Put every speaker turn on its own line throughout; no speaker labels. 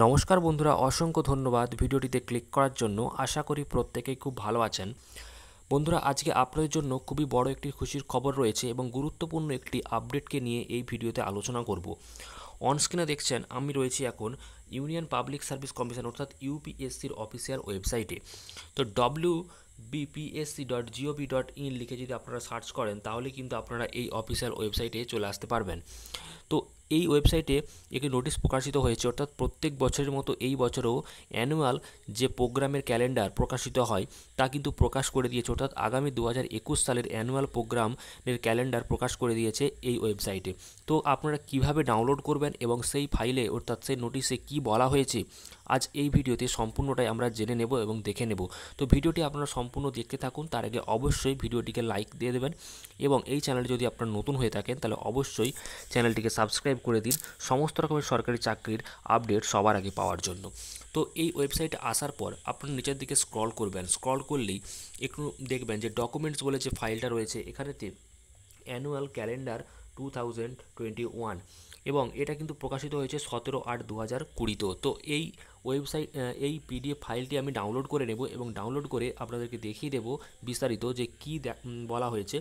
নমস্কার বন্ধুরা অসংখ্য ধন্যবাদ ভিডিওটিতে ক্লিক করার জন্য আশা করি প্রত্যেকেই খুব ভালো আছেন বন্ধুরা আজকে আপনাদের জন্য খুবই বড় একটি খুশির খবর রয়েছে এবং গুরুত্বপূর্ণ একটি আপডেটকে নিয়ে এই ভিডিওতে আলোচনা করব অনস্ক্রিনে দেখছেন আমি রয়েছি এখন ইউনিয়ন পাবলিক সার্ভিস কমিশন অর্থাৎ ইউপিএসসির অফিসিয়াল ওয়েবসাইটে তো W BPSC dot GOV dot in লিখে যদি আপনারা সার্চ করেন তাহলে কিন্তু আপনারা এই অফিসিয়াল ওয়েবসাইটে চলে আসতে পারবেন তো এই ওয়েবসাইটে একটি নোটিশ প্রকাশিত হয়েছে অর্থাৎ প্রত্যেক বছরের মতো এই বছরেও অ্যানুয়াল যে প্রোগ্রামের ক্যালেন্ডার প্রকাশিত হয় তা কিন্তু প্রকাশ করে দিয়েছে অর্থাৎ আগামী দু সালের অ্যানুয়াল প্রোগ্রামের ক্যালেন্ডার প্রকাশ করে দিয়েছে এই ওয়েবসাইটে তো আপনারা কিভাবে ডাউনলোড করবেন এবং সেই ফাইলে অর্থাৎ সেই নোটিশে কি বলা হয়েছে আজ এই ভিডিওতে সম্পূর্ণটাই আমরা জেনে নেব এবং দেখে নেব তো ভিডিওটি আপনারা সম্পূর্ণ দেখতে থাকুন তার আগে অবশ্যই ভিডিওটিকে লাইক দিয়ে দেবেন এবং এই চ্যানেলটি যদি আপনারা নতুন হয়ে থাকেন তাহলে অবশ্যই চ্যানেলটিকে সাবস্ক্রাইব সাবস্ক্রাইব করে দিন সমস্ত রকমের সরকারি চাকরির আপডেট সবার আগে পাওয়ার জন্য তো এই ওয়েবসাইটে আসার পর আপনি নিচের দিকে স্ক্রল করবেন স্ক্রল করলেই একটু দেখবেন যে ডকুমেন্টস বলে যে ফাইলটা রয়েছে এখানেতে annual calendar two thousand twenty one এবং এটা কিন্তু প্রকাশিত হয়েছে সতেরো আট দু হাজার কুড়িতেও তো এই ওয়েবসাইট এই পিডিএফ ফাইলটি আমি ডাউনলোড করে নেব এবং ডাউনলোড করে আপনাদেরকে দেখিয়ে দেব বিস্তারিত যে কী বলা হয়েছে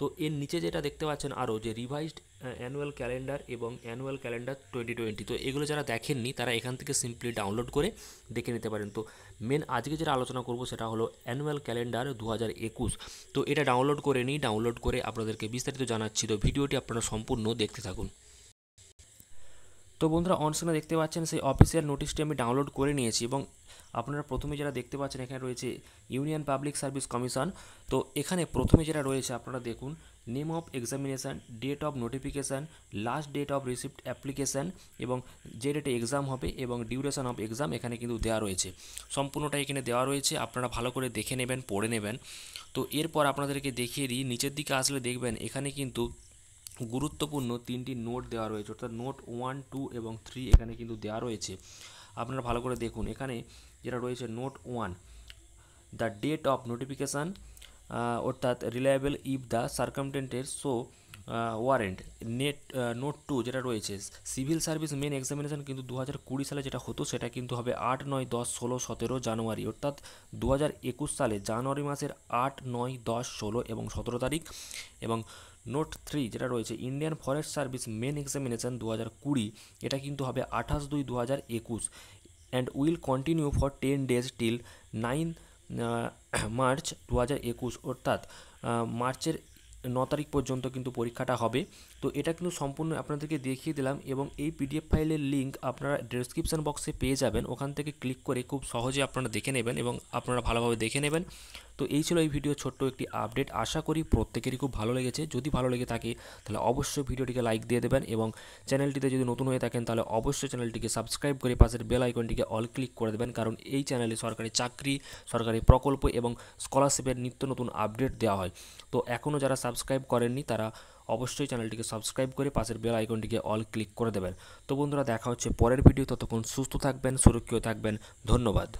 তো এর নিচে যেটা দেখতে পাচ্ছেন আরও যে রিভাইজড অ্যানুয়াল ক্যালেন্ডার এবং অ্যানুয়াল ক্যালেন্ডার টোয়েন্টি টোয়েন্টি তো এগুলো যারা দেখেননি তারা এখান থেকে সিম্পলি ডাউনলোড করে দেখে নিতে পারেন তো মেন আজকে যেটা আলোচনা করব সেটা হলো অ্যানুয়াল ক্যালেন্ডার দু তো এটা ডাউনলোড করে নিই ডাউনলোড করে আপনাদেরকে বিস্তারিত জানাচ্ছি তো ভিডিওটি আপনারা সম্পূর্ণ দেখতে থাকুন তো বন্ধুরা অনস্ক্রিনে দেখতে পাচ্ছেন সেই অফিসিয়াল নোটিশটি আমি ডাউনলোড করে নিয়েছি এবং আপনারা প্রথমে যারা দেখতে পাচ্ছেন এখানে রয়েছে ইউনিয়ন পাবলিক সার্ভিস কমিশন তো এখানে প্রথমে যেটা রয়েছে আপনারা দেখুন name of examination date of notification last date of receipt application এবং যে ডেটে এক্সাম হবে এবং ডিউরেশন অফ এক্সাম এখানে কিন্তু দেওয়া রয়েছে সম্পূর্ণটা এখানে দেওয়া রয়েছে আপনারা ভালো করে দেখে নেবেন পড়ে নেবেন তো এরপর আপনাদেরকে দেখিয়ে দিই নিচের দিকে আসলে দেখবেন এখানে কিন্তু গুরুত্বপূর্ণ তিনটি নোট দেওয়া রয়েছে অর্থাৎ নোট ওয়ান টু এবং থ্রি এখানে কিন্তু দেওয়া রয়েছে আপনারা ভালো করে দেখুন এখানে যেটা রয়েছে note one the date of notification অর্থাৎ রিলায়েবল ইফ দ্য সার্কামটেন্টের show warrant net note two যেটা রয়েছে সিভিল সার্ভিস মেন এক্সামিনেশন কিন্তু দু হাজার কুড়ি সালে যেটা হতো সেটা কিন্তু হবে আট নয় দশ ষোলো সতেরো জানুয়ারি অর্থাৎ দু হাজার একুশ সালে জানুয়ারি মাসের আট নয় দশ ষোলো এবং সতেরো তারিখ এবং নোট থ্রি যেটা রয়েছে Indian forest service main examination দু হাজার কুড়ি এটা কিন্তু হবে আঠাশ দুই দু হাজার একুশ and will continue for ten days till nine March দু হাজার একুশ অর্থাৎ মার্চের ন তারিখ পর্যন্ত কিন্তু পরীক্ষাটা হবে তো এটা কিন্তু সম্পূর্ণ আপনাদেরকে দেখিয়ে দিলাম এবং এই পিডিএফ ফাইলের লিঙ্ক আপনারা ডিসক্রিপশান বক্সে পেয়ে যাবেন ওখান থেকে ক্লিক করে খুব সহজে আপনারা দেখে নেবেন এবং আপনারা ভালোভাবে দেখে নেবেন তো এই ছিল এই ভিডিও ছোট্ট একটি আপডেট আশা করি প্রত্যেকেরই খুব ভালো লেগেছে যদি ভালো লেগে থাকে তাহলে অবশ্যই ভিডিওটিকে লাইক দিয়ে দেবেন এবং চ্যানেলটিতে যদি নতুন হয়ে থাকেন তাহলে অবশ্যই চ্যানেলটিকে সাবস্ক্রাইব করে পাশের বেল আইকনটিকে অল ক্লিক করে দেবেন কারণ এই চ্যানেলে সরকারি চাকরি সরকারি প্রকল্প এবং স্কলারশিপের নিত্য নতুন আপডেট দেওয়া হয় তো এখনও যারা সাবস্ক্রাইব করেননি তারা অবশ্যই চ্যানেলটিকে সাবস্ক্রাইব করে পাশের বেল আইকনটিকে অল ক্লিক করে দেবেন তো বন্ধুরা দেখা হচ্ছে পরের ভিডিও ততক্ষণ সুস্থ থাকবেন সুরক্ষিত থাকবেন ধন্যবাদ